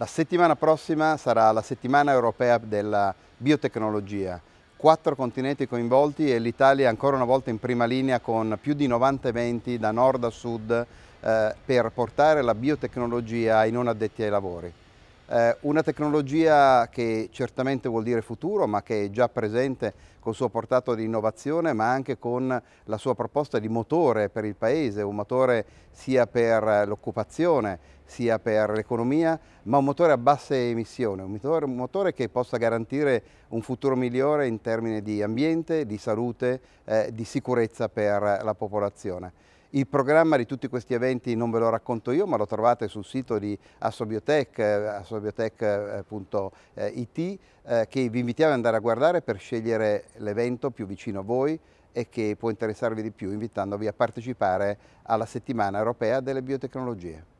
La settimana prossima sarà la settimana europea della biotecnologia. Quattro continenti coinvolti e l'Italia ancora una volta in prima linea con più di 90 eventi da nord a sud eh, per portare la biotecnologia ai non addetti ai lavori. Eh, una tecnologia che certamente vuol dire futuro, ma che è già presente col suo portato di innovazione, ma anche con la sua proposta di motore per il Paese, un motore sia per l'occupazione, sia per l'economia, ma un motore a basse emissioni, un motore, un motore, che possa garantire un futuro migliore in termini di ambiente, di salute, eh, di sicurezza per la popolazione. Il programma di tutti questi eventi non ve lo racconto io, ma lo trovate sul sito di Assobiotech, eh, assobiotech.it, eh, che vi invitiamo ad andare a guardare per scegliere l'evento più vicino a voi e che può interessarvi di più, invitandovi a partecipare alla settimana europea delle biotecnologie.